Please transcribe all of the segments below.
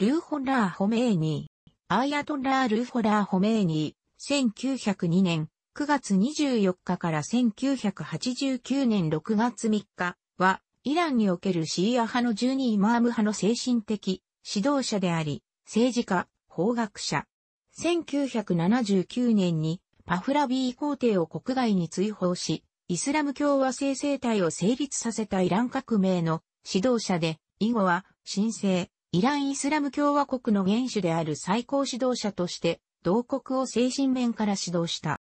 ルーホラー・ホメーニー、アーヤトラー・ルーホラー・ホメーニー、1902年9月24日から1989年6月3日は、イランにおけるシーア派の12イマーム派の精神的指導者であり、政治家、法学者。1979年にパフラビー皇帝を国外に追放し、イスラム共和制政体を成立させたイラン革命の指導者で、以後は、神聖、イラン・イスラム共和国の元首である最高指導者として、同国を精神面から指導した。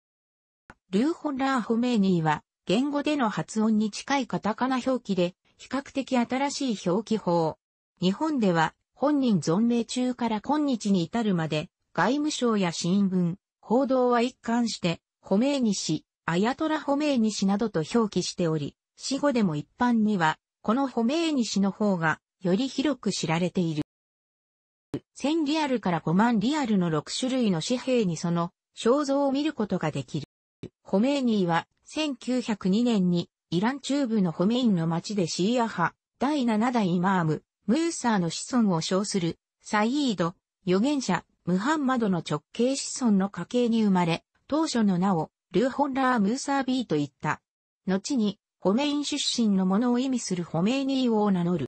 ルーホン・ラー・ホメーニーは、言語での発音に近いカタカナ表記で、比較的新しい表記法。日本では、本人存命中から今日に至るまで、外務省や新聞、報道は一貫して、ホメーニ氏、アヤトラホメーニ氏などと表記しており、死後でも一般には、このホメーニ氏の方が、より広く知られている。1000リアルから5万リアルの6種類の紙幣にその肖像を見ることができる。ホメイニーは1902年にイラン中部のホメインの町でシーア派第7代イマーム、ムーサーの子孫を称するサイード、預言者、ムハンマドの直系子孫の家系に生まれ、当初の名をルーホンラー・ムーサービーと言った。後にホメイン出身のものを意味するホメイニーを名乗る。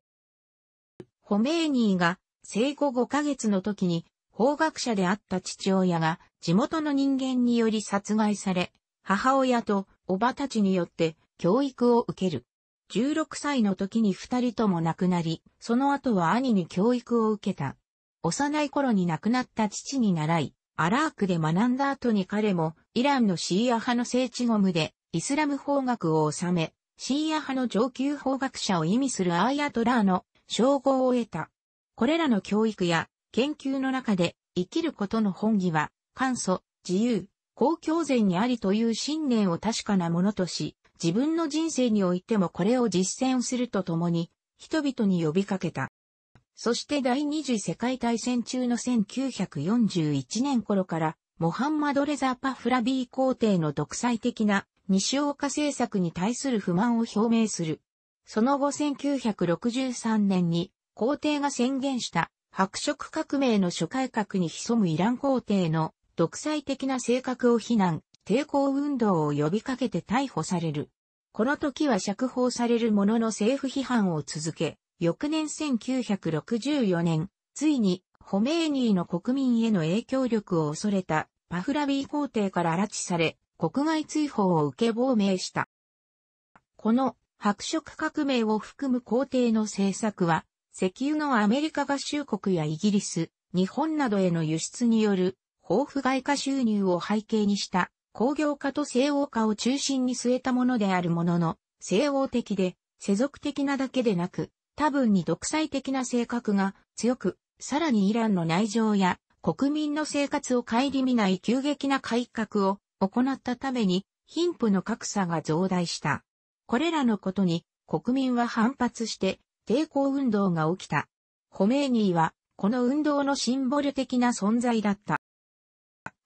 ホメーニーが生後5ヶ月の時に法学者であった父親が地元の人間により殺害され、母親とおばたちによって教育を受ける。16歳の時に二人とも亡くなり、その後は兄に教育を受けた。幼い頃に亡くなった父に習い、アラークで学んだ後に彼もイランのシーア派の聖地ゴムでイスラム法学を治め、シーア派の上級法学者を意味するアイアトラーの称号を得た。これらの教育や研究の中で生きることの本義は、簡素、自由、公共善にありという信念を確かなものとし、自分の人生においてもこれを実践するとともに、人々に呼びかけた。そして第二次世界大戦中の1941年頃から、モハンマド・レザー・パフラビー皇帝の独裁的な西岡政策に対する不満を表明する。その後1963年に皇帝が宣言した白色革命の諸改革に潜むイラン皇帝の独裁的な性格を非難、抵抗運動を呼びかけて逮捕される。この時は釈放されるものの政府批判を続け、翌年1964年、ついにホメーニーの国民への影響力を恐れたパフラビー皇帝から拉致され、国外追放を受け亡命した。この白色革命を含む皇帝の政策は、石油のアメリカ合衆国やイギリス、日本などへの輸出による豊富外貨収入を背景にした工業化と西欧化を中心に据えたものであるものの、西欧的で世俗的なだけでなく、多分に独裁的な性格が強く、さらにイランの内情や国民の生活を顧みない急激な改革を行ったために貧富の格差が増大した。これらのことに国民は反発して抵抗運動が起きた。ホメイニーはこの運動のシンボル的な存在だった。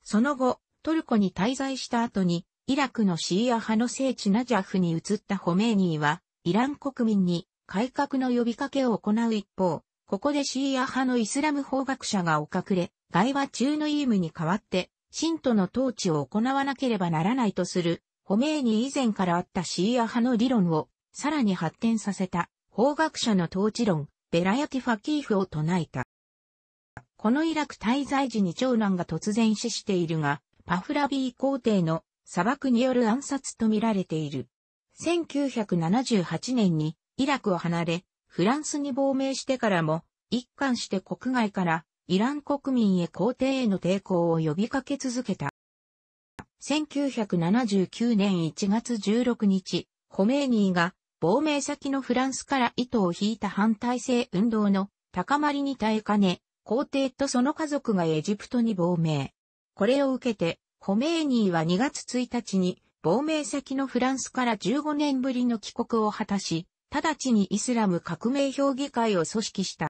その後、トルコに滞在した後に、イラクのシーア派の聖地ナジャフに移ったホメイニーは、イラン国民に改革の呼びかけを行う一方、ここでシーア派のイスラム法学者がお隠れ、外話中のイームに代わって、信徒の統治を行わなければならないとするホメイニ以前からあったシーア派の理論をさらに発展させた法学者の統治論、ベラヤティファキーフを唱えた。このイラク滞在時に長男が突然死しているが、パフラビー皇帝の砂漠による暗殺とみられている。1978年にイラクを離れ、フランスに亡命してからも、一貫して国外からイラン国民へ皇帝への抵抗を呼びかけ続けた。1979年1月16日、ホメーニーが亡命先のフランスから糸を引いた反体制運動の高まりに耐えかね、皇帝とその家族がエジプトに亡命。これを受けて、ホメーニーは2月1日に亡命先のフランスから15年ぶりの帰国を果たし、直ちにイスラム革命評議会を組織した。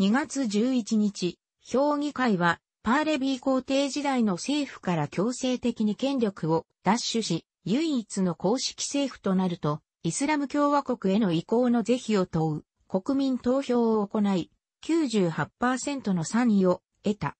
2月11日、評議会はパーレビー皇帝時代の政府から強制的に権力を奪取し、唯一の公式政府となると、イスラム共和国への移行の是非を問う国民投票を行い、98%の賛意を得た。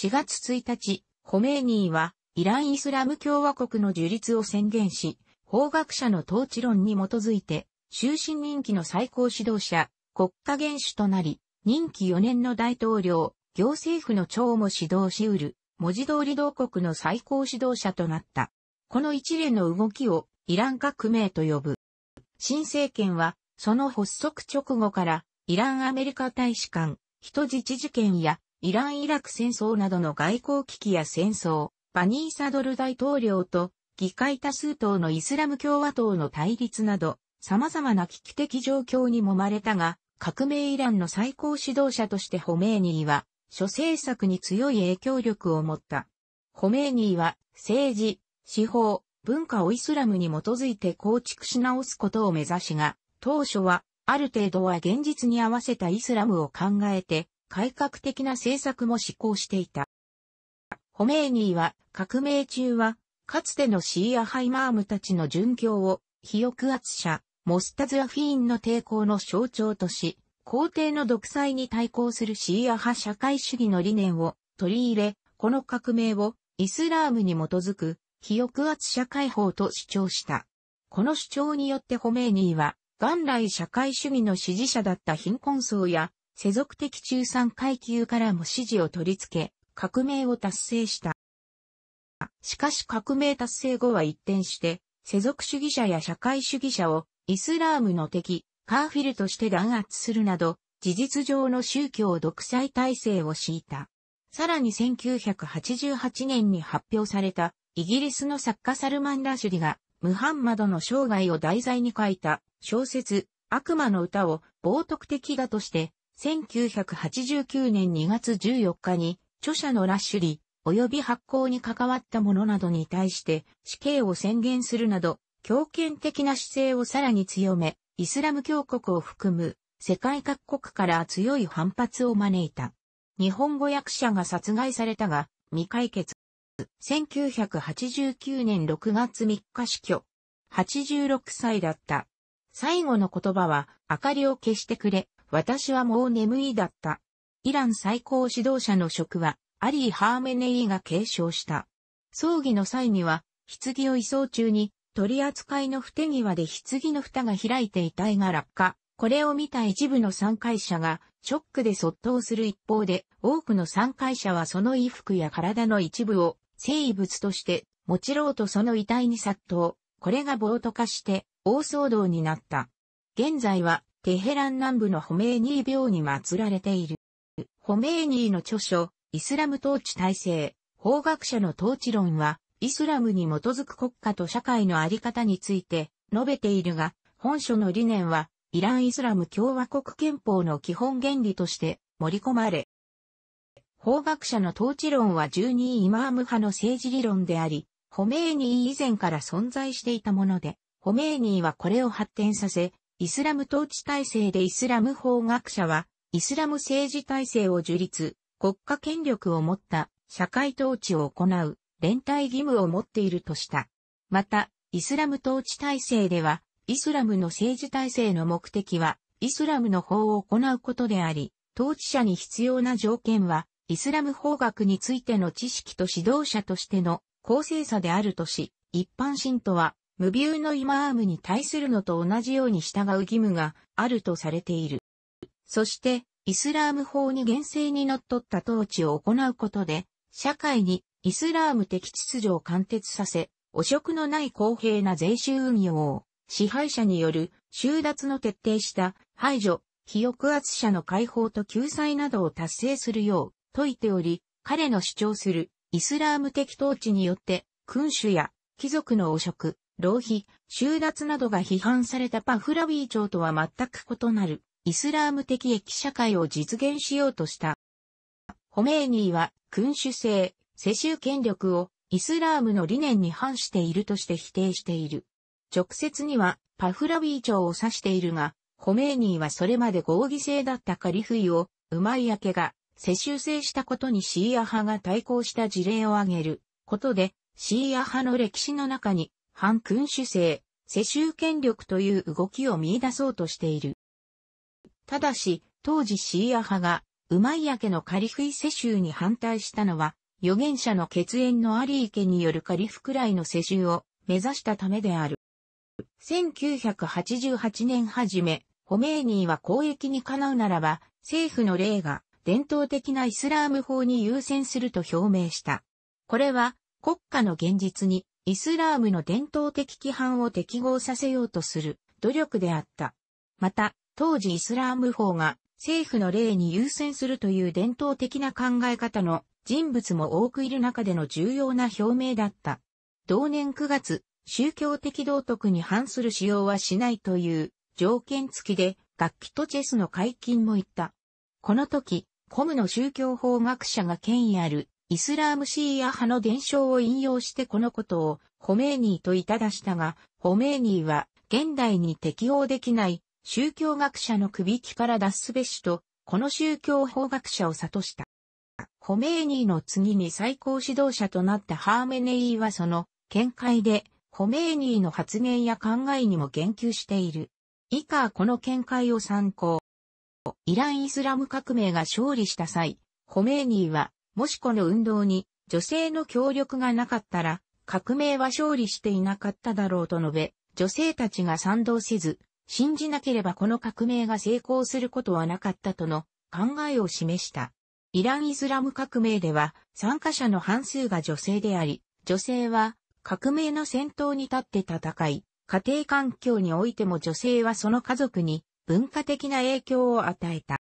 4月1日、ホメーニーはイラン・イスラム共和国の樹立を宣言し、法学者の統治論に基づいて、終身任期の最高指導者、国家元首となり、任期4年の大統領、行政府の長も指導しうる、文字通り同国の最高指導者となった。この一連の動きをイラン革命と呼ぶ。新政権は、その発足直後から、イランアメリカ大使館、人質事件や、イラン・イラク戦争などの外交危機や戦争、バニー・サドル大統領と、議会多数党のイスラム共和党の対立など、様々な危機的状況に揉まれたが、革命イランの最高指導者としてホメーニーは、諸政策に強い影響力を持った。ホメーニーは政治、司法、文化をイスラムに基づいて構築し直すことを目指しが、当初はある程度は現実に合わせたイスラムを考えて改革的な政策も施行していた。ホメーニーは革命中はかつてのシーアハイマームたちの殉教を、非抑圧者、モスタズアフィーンの抵抗の象徴とし、皇帝の独裁に対抗するシーア派社会主義の理念を取り入れ、この革命をイスラームに基づく、非抑圧社会法と主張した。この主張によってホメイニーは、元来社会主義の支持者だった貧困層や、世俗的中産階級からも支持を取り付け、革命を達成した。しかし革命達成後は一転して、世俗主義者や社会主義者をイスラームの敵、カーフィルとして弾圧するなど、事実上の宗教独裁体制を敷いた。さらに1988年に発表された、イギリスの作家サルマン・ラシュリが、ムハンマドの生涯を題材に書いた小説、悪魔の歌を冒涜的だとして、1989年2月14日に、著者のラッシュリ及び発行に関わった者などに対して死刑を宣言するなど、強権的な姿勢をさらに強め、イスラム教国を含む世界各国から強い反発を招いた。日本語訳者が殺害されたが未解決。1989年6月3日死去。86歳だった。最後の言葉は、明かりを消してくれ、私はもう眠いだった。イラン最高指導者の職は、アリー・ハーメネイが継承した。葬儀の際には、棺を移送中に、取り扱いの不手際で棺の蓋が開いて遺体が落下。これを見た一部の参会者が、ショックで卒倒する一方で、多くの参会者はその衣服や体の一部を、生物として、もちろうとその遺体に殺到。これが暴徒化して、大騒動になった。現在は、テヘラン南部のホメーニー病に祀られている。ホメーニーの著書、イスラム統治体制、法学者の統治論は、イスラムに基づく国家と社会のあり方について述べているが、本書の理念は、イラン・イスラム共和国憲法の基本原理として盛り込まれ、法学者の統治論は12イマーム派の政治理論であり、ホメーニー以前から存在していたもので、ホメーニーはこれを発展させ、イスラム統治体制でイスラム法学者は、イスラム政治体制を樹立、国家権力を持った社会統治を行う連帯義務を持っているとした。また、イスラム統治体制では、イスラムの政治体制の目的は、イスラムの法を行うことであり、統治者に必要な条件は、イスラム法学についての知識と指導者としての公正さであるとし、一般信徒は、無ビのイマームに対するのと同じように従う義務があるとされている。そして、イスラーム法に厳正に則った統治を行うことで、社会にイスラーム的秩序を貫徹させ、汚職のない公平な税収運用を、支配者による収奪の徹底した排除、非抑圧者の解放と救済などを達成するよう説いており、彼の主張するイスラーム的統治によって君主や貴族の汚職、浪費、収奪などが批判されたパフラウィー朝とは全く異なるイスラーム的益社会を実現しようとした。ホメーニーは君主制、世襲権力をイスラームの理念に反しているとして否定している。直接にはパフラビー朝を指しているが、ホメーニーはそれまで合議制だったカリフイを、うまい明けが世襲制したことにシーア派が対抗した事例を挙げることで、シーア派の歴史の中に、反君主制、世襲権力という動きを見出そうとしている。ただし、当時シーア派が、うまい明けのカリフイ世襲に反対したのは、預言者の血縁のアリー家によるカリフくらいの世襲を目指したためである。1988年初め、ホメーニーは公益にかなうならば、政府の例が伝統的なイスラーム法に優先すると表明した。これは国家の現実にイスラームの伝統的規範を適合させようとする努力であった。また、当時イスラーム法が政府の例に優先するという伝統的な考え方の人物も多くいる中での重要な表明だった。同年9月、宗教的道徳に反する使用はしないという条件付きで楽器とチェスの解禁も言った。この時、コムの宗教法学者が権威あるイスラームシーア派の伝承を引用してこのことをホメーニーといただしたが、ホメーニーは現代に適応できない宗教学者の首輝から脱すべしと、この宗教法学者を悟した。ホメーニーの次に最高指導者となったハーメネイーはその見解で、ホメーニーの発言や考えにも言及している。以下この見解を参考。イラン・イスラム革命が勝利した際、ホメーニーは、もしこの運動に女性の協力がなかったら、革命は勝利していなかっただろうと述べ、女性たちが賛同せず、信じなければこの革命が成功することはなかったとの考えを示した。イランイスラム革命では参加者の半数が女性であり、女性は革命の先頭に立って戦い、家庭環境においても女性はその家族に文化的な影響を与えた。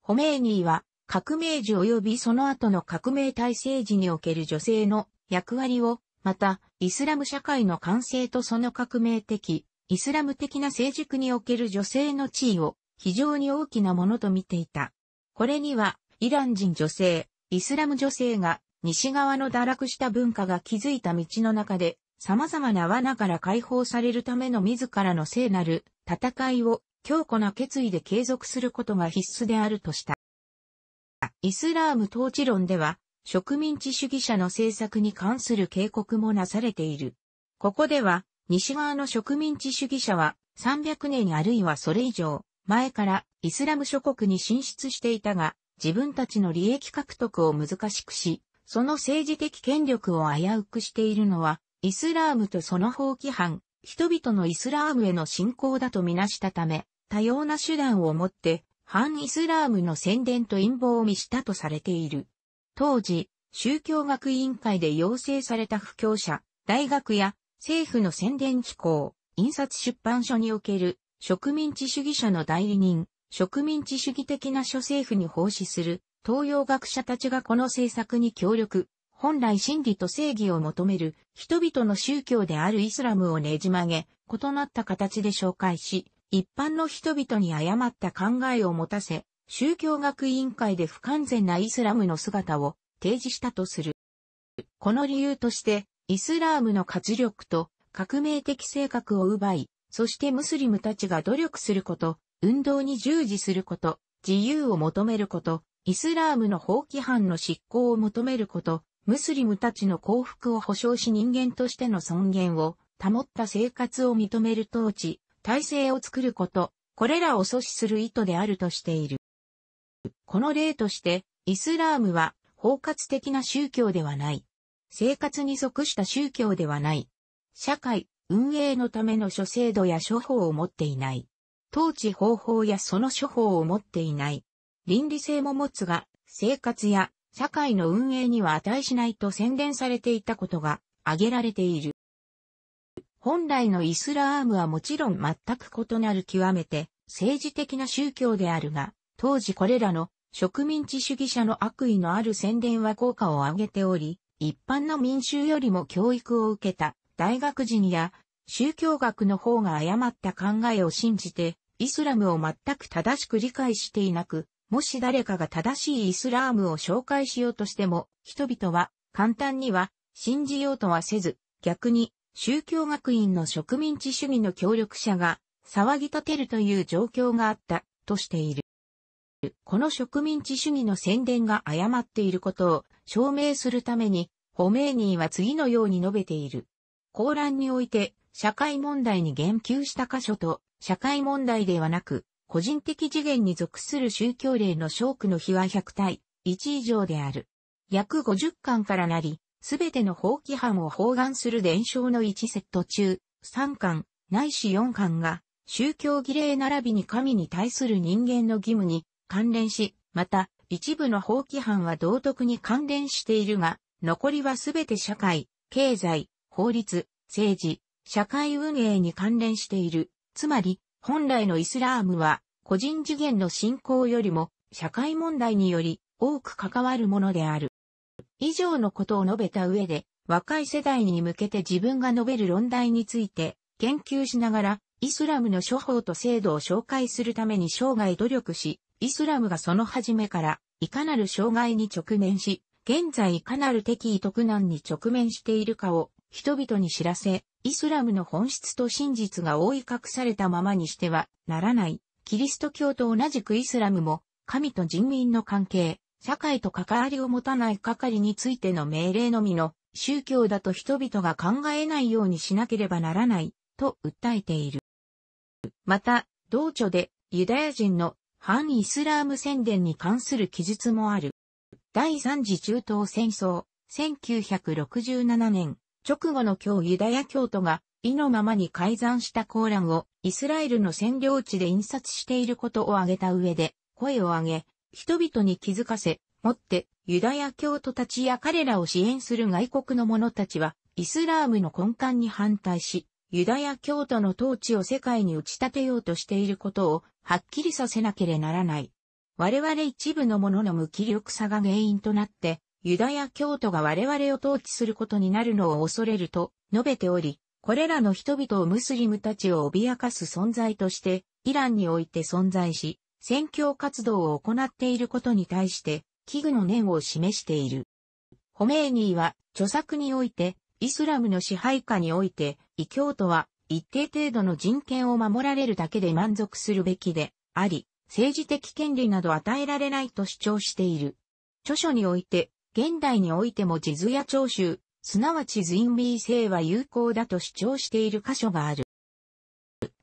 ホメーニーは革命時及びその後の革命体制時における女性の役割を、また、イスラム社会の完成とその革命的、イスラム的な成熟における女性の地位を非常に大きなものと見ていた。これには、イラン人女性、イスラム女性が、西側の堕落した文化が築いた道の中で、様々な罠から解放されるための自らの聖なる戦いを強固な決意で継続することが必須であるとした。イスラーム統治論では、植民地主義者の政策に関する警告もなされている。ここでは、西側の植民地主義者は300年あるいはそれ以上、前からイスラム諸国に進出していたが、自分たちの利益獲得を難しくし、その政治的権力を危うくしているのは、イスラームとその法規範、人々のイスラームへの信仰だとみなしたため、多様な手段をもって、反イスラームの宣伝と陰謀を見したとされている。当時、宗教学委員会で要請された布教者、大学や政府の宣伝機構、印刷出版所における植民地主義者の代理人、植民地主義的な諸政府に奉仕する東洋学者たちがこの政策に協力、本来真理と正義を求める人々の宗教であるイスラムをねじ曲げ、異なった形で紹介し、一般の人々に誤った考えを持たせ、宗教学委員会で不完全なイスラムの姿を提示したとする。この理由として、イスラームの活力と革命的性格を奪い、そしてムスリムたちが努力すること、運動に従事すること、自由を求めること、イスラームの法規範の執行を求めること、ムスリムたちの幸福を保障し人間としての尊厳を保った生活を認める統治、体制を作ること、これらを阻止する意図であるとしている。この例として、イスラームは包括的な宗教ではない。生活に即した宗教ではない。社会、運営のための諸制度や処方を持っていない。統治方法やその処方を持っていない。倫理性も持つが、生活や社会の運営には値しないと宣伝されていたことが挙げられている。本来のイスラームはもちろん全く異なる極めて政治的な宗教であるが、当時これらの植民地主義者の悪意のある宣伝は効果を上げており、一般の民衆よりも教育を受けた大学人や宗教学の方が誤った考えを信じて、イスラムを全く正しく理解していなく、もし誰かが正しいイスラームを紹介しようとしても、人々は簡単には信じようとはせず、逆に宗教学院の植民地主義の協力者が騒ぎ立てるという状況があったとしている。この植民地主義の宣伝が誤っていることを証明するために、ホメーニーは次のように述べている。公覧において、社会問題に言及した箇所と、社会問題ではなく、個人的次元に属する宗教例の証句の比は100対1以上である。約50巻からなり、すべての法規範を包含する伝承の1セット中、3巻、ないし4巻が、宗教儀礼並びに神に対する人間の義務に関連し、また、一部の法規範は道徳に関連しているが、残りはすべて社会、経済、法律、政治、社会運営に関連している。つまり、本来のイスラームは、個人次元の信仰よりも、社会問題により、多く関わるものである。以上のことを述べた上で、若い世代に向けて自分が述べる論題について、研究しながら、イスラムの処方と制度を紹介するために生涯努力し、イスラムがその初めから、いかなる障害に直面し、現在いかなる敵意特難に直面しているかを人々に知らせ、イスラムの本質と真実が覆い隠されたままにしてはならない。キリスト教と同じくイスラムも、神と人民の関係、社会と関わりを持たない係についての命令のみの宗教だと人々が考えないようにしなければならないと訴えている。また、同著でユダヤ人の反イスラーム宣伝に関する記述もある。第三次中東戦争、1967年、直後の今日ユダヤ教徒が、意のままに改ざんしたコーランを、イスラエルの占領地で印刷していることを挙げた上で、声を上げ、人々に気づかせ、もって、ユダヤ教徒たちや彼らを支援する外国の者たちは、イスラームの根幹に反対し、ユダヤ教徒の統治を世界に打ち立てようとしていることを、はっきりさせなければならない。我々一部の者の無気力さが原因となって、ユダヤ教徒が我々を統治することになるのを恐れると述べており、これらの人々をムスリムたちを脅かす存在として、イランにおいて存在し、宣教活動を行っていることに対して、危惧の念を示している。ホメーニーは、著作において、イスラムの支配下において、異教徒は、一定程度の人権を守られるだけで満足するべきで、あり、政治的権利など与えられないと主張している。著書において、現代においても地図や徴収、すなわちズインビー制は有効だと主張している箇所がある。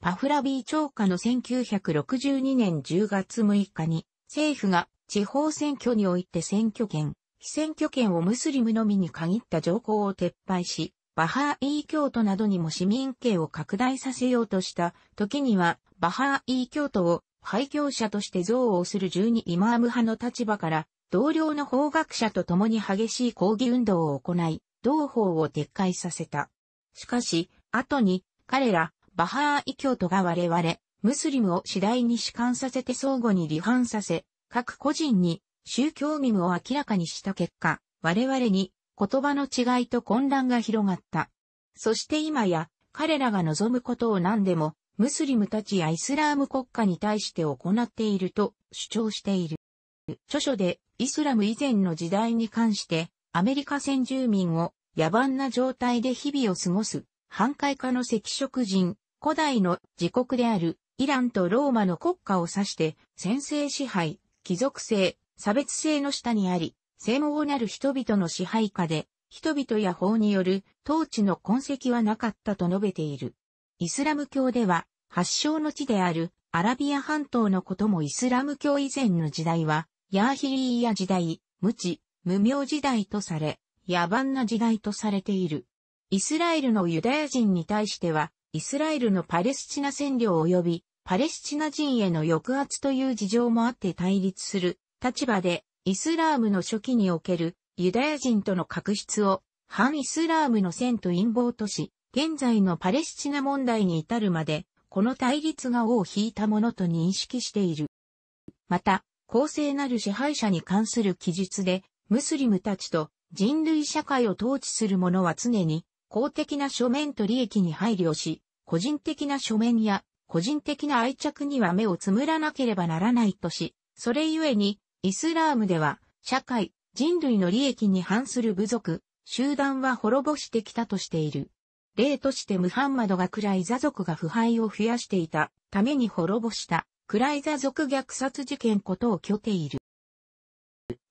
パフラビー超過の1962年10月6日に、政府が地方選挙において選挙権、非選挙権をムスリムのみに限った条項を撤廃し、バハーイー教徒などにも市民権を拡大させようとした時には、バハーイー教徒を廃教者として憎悪する12イマーム派の立場から同僚の法学者と共に激しい抗議運動を行い、同法を撤回させた。しかし、後に彼ら、バハーイ教徒が我々、ムスリムを次第に弛緩させて相互に離反させ、各個人に宗教義務を明らかにした結果、我々に言葉の違いと混乱が広がった。そして今や、彼らが望むことを何でも、ムスリムたちやイスラーム国家に対して行っていると主張している。著書でイスラム以前の時代に関して、アメリカ先住民を野蛮な状態で日々を過ごす、半壊化の赤色人、古代の自国であるイランとローマの国家を指して、先制支配、貴族性、差別性の下にあり、専門なる人々の支配下で、人々や法による統治の痕跡はなかったと述べている。イスラム教では、発祥の地であるアラビア半島のこともイスラム教以前の時代は、ヤーヒリーヤ時代、無知、無名時代とされ、野蛮な時代とされている。イスラエルのユダヤ人に対しては、イスラエルのパレスチナ占領及び、パレスチナ人への抑圧という事情もあって対立する立場で、イスラームの初期におけるユダヤ人との確執を、反イスラームの戦と陰謀とし、現在のパレスチナ問題に至るまで、この対立が尾を引いたものと認識している。また、公正なる支配者に関する記述で、ムスリムたちと人類社会を統治する者は常に公的な書面と利益に配慮し、個人的な書面や個人的な愛着には目をつむらなければならないとし、それゆえに、イスラームでは、社会、人類の利益に反する部族、集団は滅ぼしてきたとしている。例としてムハンマドが暗い座族が腐敗を増やしていたために滅ぼしたクライザ族虐殺事件ことを拠ている。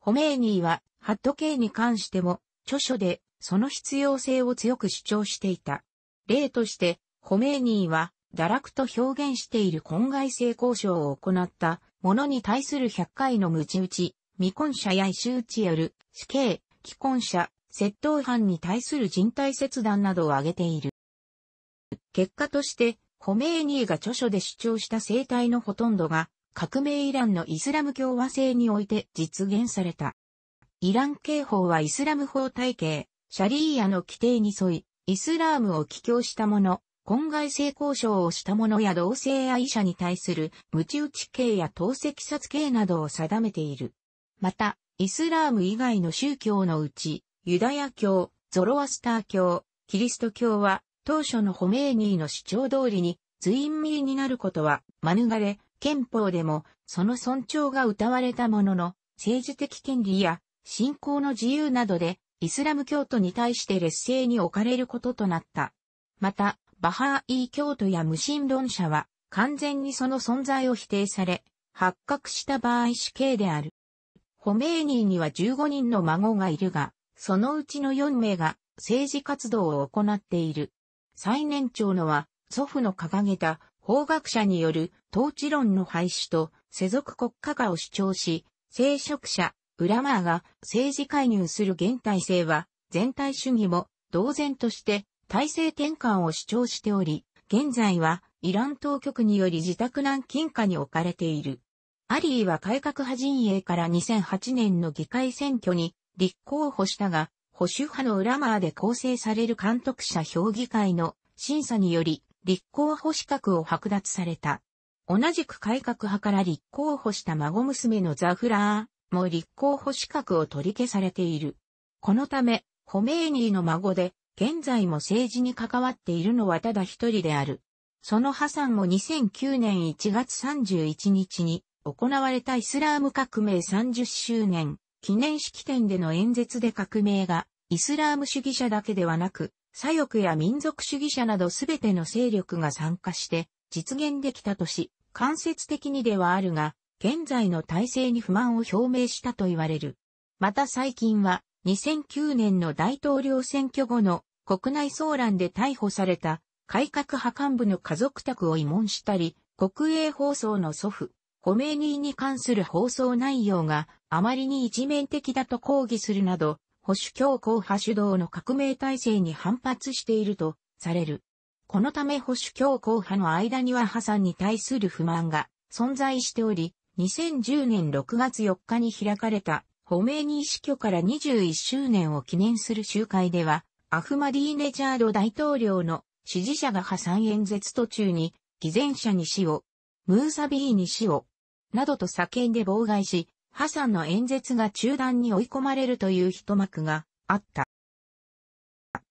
ホメーニーは、ハット系に関しても、著書で、その必要性を強く主張していた。例として、ホメーニーは、堕落と表現している婚外性交渉を行った者に対する100回の無知打ち、未婚者や異臭打ちよる死刑、既婚者、窃盗犯に対する人体切断などを挙げている。結果として、ホメーニーが著書で主張した生態のほとんどが、革命イランのイスラム共和制において実現された。イラン刑法はイスラム法体系、シャリーアの規定に沿い、イスラームを帰郷した者、婚外性交渉をした者や同性愛者に対する無知打ち刑や投石殺刑などを定めている。また、イスラーム以外の宗教のうち、ユダヤ教、ゾロアスター教、キリスト教は当初のホメーニーの主張通りに、ズインミーになることは免れ、憲法でもその尊重が謳われたものの、政治的権利や信仰の自由などで、イスラム教徒に対して劣勢に置かれることとなった。また、バハーイー教徒や無神論者は、完全にその存在を否定され、発覚した場合死刑である。ホメーニーには15人の孫がいるが、そのうちの4名が政治活動を行っている。最年長のは、祖父の掲げた法学者による統治論の廃止と世俗国家化を主張し、聖職者、ウラマーが政治介入する現体制は、全体主義も同然として体制転換を主張しており、現在はイラン当局により自宅軟禁下に置かれている。アリーは改革派陣営から2008年の議会選挙に立候補したが、保守派の裏マーで構成される監督者評議会の審査により立候補資格を剥奪された。同じく改革派から立候補した孫娘のザフラーも立候補資格を取り消されている。このため、ホメーニーの孫で、現在も政治に関わっているのはただ一人である。そのハサンも2009年1月31日に行われたイスラーム革命30周年記念式典での演説で革命が、イスラーム主義者だけではなく、左翼や民族主義者などすべての勢力が参加して実現できたとし、間接的にではあるが、現在の体制に不満を表明したと言われる。また最近は、2009年の大統領選挙後の国内騒乱で逮捕された改革派幹部の家族宅を慰問したり、国営放送の祖父、ホメイニーに関する放送内容があまりに一面的だと抗議するなど、保守強硬派主導の革命体制に反発しているとされる。このため保守強硬派の間には破産に対する不満が存在しており、2010年6月4日に開かれた、ホメイニー死去から21周年を記念する集会では、アフマディーネジャード大統領の支持者が破産演説途中に、偽善者に死を、ムーサビーに死を、などと叫んで妨害し、ハサンの演説が中断に追い込まれるという一幕があった。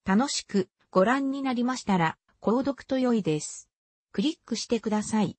楽しくご覧になりましたら、購読と良いです。クリックしてください。